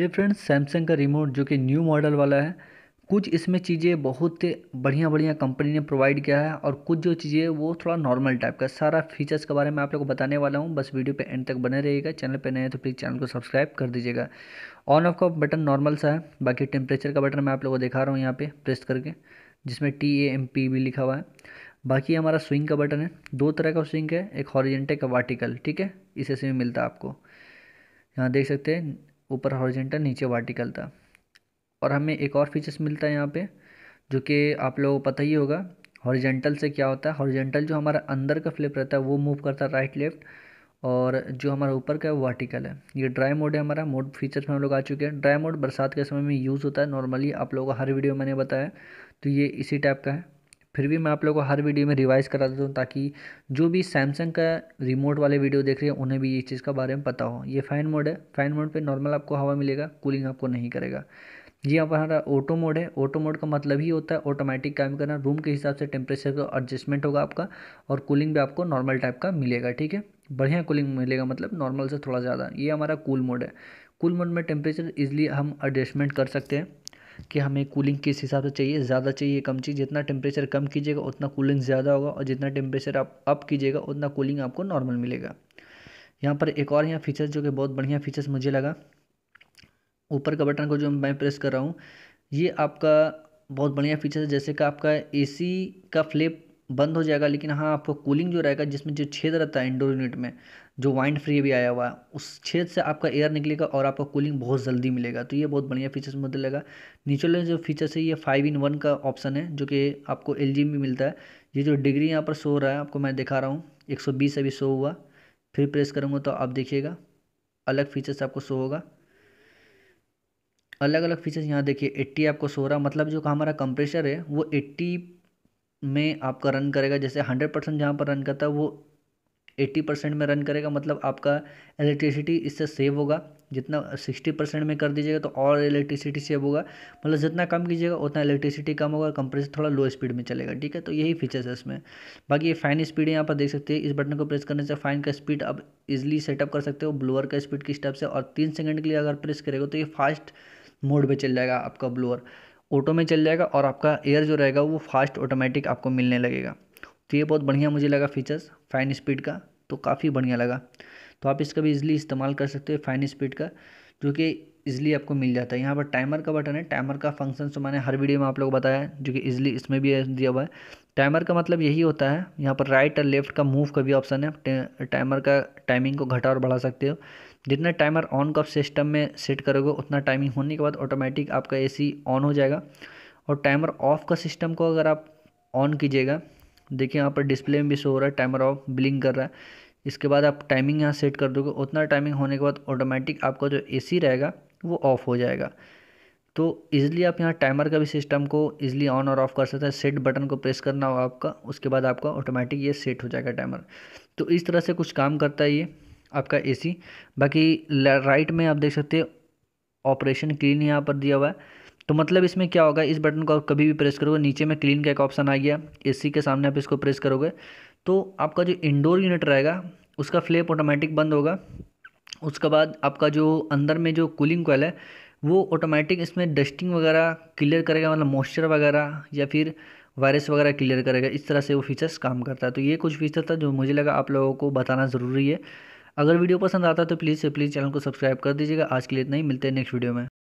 ये friends Samsung का remote जो कि न्यू मॉडल वाला है कुछ इसमें चीज़ें बहुत बढ़िया बढ़िया कंपनी ने प्रोवाइड किया है और कुछ जो चीज़ें वो थोड़ा नॉर्मल टाइप का सारा फीचर्स के बारे में आप लोग को बताने वाला हूँ बस वीडियो पे एंड तक बने रहिएगा चैनल पे नए हैं तो प्लीज़ चैनल को सब्सक्राइब कर दीजिएगा ऑन ऑफ का बटन नॉर्मल सा है बाकी टेम्परेचर का बटन मैं आप लोग को दिखा रहा हूँ यहाँ पर प्रेस करके जिसमें टी ए एम पी भी लिखा हुआ है बाकी हमारा स्विंग का बटन है दो तरह का स्विंग है एक हॉरिजेंटे का वार्टिकल ठीक है इसे से मिलता है आपको यहाँ देख सकते हैं ऊपर हॉरिजेंटल नीचे वर्टिकल था और हमें एक और फीचर्स मिलता है यहाँ पे जो कि आप लोगों को पता ही होगा हॉरिजेंटल से क्या होता है हॉरिजेंटल जो हमारा अंदर का फ्लिप रहता है वो मूव करता है राइट लेफ्ट और जो हमारा ऊपर का है वर्टिकल है ये ड्राई मोड है हमारा मोड फीचर्स में हम लोग आ चुके हैं ड्राई मोड बरसात के समय में यूज़ होता है नॉर्मली आप लोगों को हर वीडियो मैंने बताया तो ये इसी टाइप का है फिर भी मैं आप लोगों को हर वीडियो में रिवाइज़ करा देता हूँ ताकि जो भी सैमसंग का रिमोट वाले वीडियो देख रहे हैं उन्हें भी ये चीज़ का बारे में पता हो ये फ़ैन मोड है फ़ैन मोड पे नॉर्मल आपको हवा मिलेगा कूलिंग आपको नहीं करेगा जी आप हमारा ऑटो मोड है ऑटो मोड का मतलब ही होता है ऑटोमेटिक काम करना रूम के हिसाब से टेम्परेचर का एडजस्टमेंट होगा आपका और कूलिंग भी आपको नॉर्मल टाइप का मिलेगा ठीक है बढ़िया कूलिंग मिलेगा मतलब नॉर्मल से थोड़ा ज़्यादा ये हमारा कूल मोड है कूल मोड में टेम्परेचर इजिली हम एडजस्टमेंट कर सकते हैं कि हमें कूलिंग किस हिसाब से चाहिए ज़्यादा चाहिए कम चाहिए जितना टेम्परेचर कम कीजिएगा उतना कूलिंग ज़्यादा होगा और जितना टेम्परेचर आप अप कीजिएगा उतना कूलिंग आपको नॉर्मल मिलेगा यहाँ पर एक और यहाँ फीचर्स जो कि बहुत बढ़िया फीचर्स मुझे लगा ऊपर का बटन को जो मैं प्रेस कर रहा हूँ ये आपका बहुत बढ़िया फीचर है जैसे कि आपका एसी का फ्लिप बंद हो जाएगा लेकिन हाँ आपको कूलिंग जो रहेगा जिसमें जो छेद रहता है इंडोर यूनिट में जो वाइंड फ्री भी आया हुआ है उस छेद से आपका एयर निकलेगा और आपको कूलिंग बहुत जल्दी मिलेगा तो ये बहुत बढ़िया फीचर्स मुझे लगा नीचे जो फीचर्स है ये फाइव इन वन का ऑप्शन है जो कि आपको एल में मिलता है ये जो डिग्री यहाँ पर शो रहा है आपको मैं दिखा रहा हूँ एक सौ बीस अभी शो हुआ फिर प्रेस करूँगा तो आप देखिएगा अलग फीचर्स आपको शो होगा अलग अलग फीचर्स यहाँ देखिए एट्टी आपको शो रहा मतलब जो हमारा कंप्रेशर है वो एट्टी में आपका रन करेगा जैसे हंड्रेड परसेंट जहाँ पर रन करता है वो एट्टी परसेंट में रन करेगा मतलब आपका इलेक्ट्रिसिटी इससे सेव होगा जितना सिक्सटी परसेंट में कर दीजिएगा तो और इलेक्ट्रिसिटी सेव होगा मतलब जितना कम कीजिएगा उतना इलेक्ट्रिसिटी कम होगा कंप्रेसर थोड़ा लो स्पीड में चलेगा ठीक है तो यही फीचर्स है इसमें बाकी ये फैन स्पीड यहाँ पर देख सकते हैं इस बटन को प्रेस करने से फ़ैन का स्पीड आप इजिली सेटअप कर सकते हो ब्लोअर का स्पीड किस टाइप से और तीन सेकेंड के लिए अगर प्रेस करेगा तो ये फास्ट मोड में चल जाएगा आपका ब्लोअर ऑटो में चल जाएगा और आपका एयर जो रहेगा वो फास्ट ऑटोमेटिक आपको मिलने लगेगा तो ये बहुत बढ़िया मुझे लगा फीचर्स फाइन स्पीड का तो काफ़ी बढ़िया लगा तो आप इसका भी इजीली इस्तेमाल कर सकते हो फाइन स्पीड का जो कि इजली आपको मिल जाता है यहाँ पर टाइमर का बटन है टाइमर का फंक्शन तो मैंने हर वीडियो में आप लोग बताया है जो कि इज़ली इसमें भी दिया हुआ है टाइमर का मतलब यही होता है यहाँ पर राइट और लेफ्ट का मूव का भी ऑप्शन है टाइमर का टाइमिंग को घटा और बढ़ा सकते हो जितना टाइमर ऑन का सिस्टम में सेट करोगे उतना टाइमिंग होने के बाद ऑटोमेटिक आपका ए ऑन हो जाएगा और टाइमर ऑफ का सिस्टम को अगर आप ऑन कीजिएगा देखिए यहाँ पर डिस्प्ले में भी शो हो रहा है टाइमर ऑफ ब्लिंक कर रहा है इसके बाद आप टाइमिंग यहाँ सेट कर दोगे उतना टाइमिंग होने के बाद ऑटोमेटिक आपका जो एसी रहेगा वो ऑफ़ हो जाएगा तो ईज़िली आप यहाँ टाइमर का भी सिस्टम को ईज़िली ऑन और ऑफ़ कर सकते हैं सेट बटन को प्रेस करना होगा आपका उसके बाद आपका ऑटोमेटिक ये सेट हो जाएगा टाइमर तो इस तरह से कुछ काम करता है ये आपका एसी बाकी राइट में आप देख सकते हैं ऑपरेशन क्लीन यहाँ पर दिया हुआ है तो मतलब इसमें क्या होगा इस बटन को आप कभी भी प्रेस करोगे नीचे में क्लीन का एक ऑप्शन आ गया एसी के सामने आप इसको प्रेस करोगे तो आपका जो इंडोर यूनिट रहेगा उसका फ्लेप ऑटोमेटिक बंद होगा उसके बाद आपका जो अंदर में जो कूलिंग कोयल है वो ऑटोमेटिक इसमें डस्टिंग वगैरह क्लियर करेगा मतलब मॉइस्चर वगैरह या फिर वायरस वगैरह क्लियर करेगा इस तरह से वो फीचर्स काम करता है तो ये कुछ फीचर था जो मुझे लगा आप लोगों को बताना ज़रूरी है अगर वीडियो पसंद आता है तो प्लीज़ से प्लीज़ चैनल को सब्सक्राइब कर दीजिएगा आज के लिए इतना ही मिलते हैं नेक्स्ट वीडियो में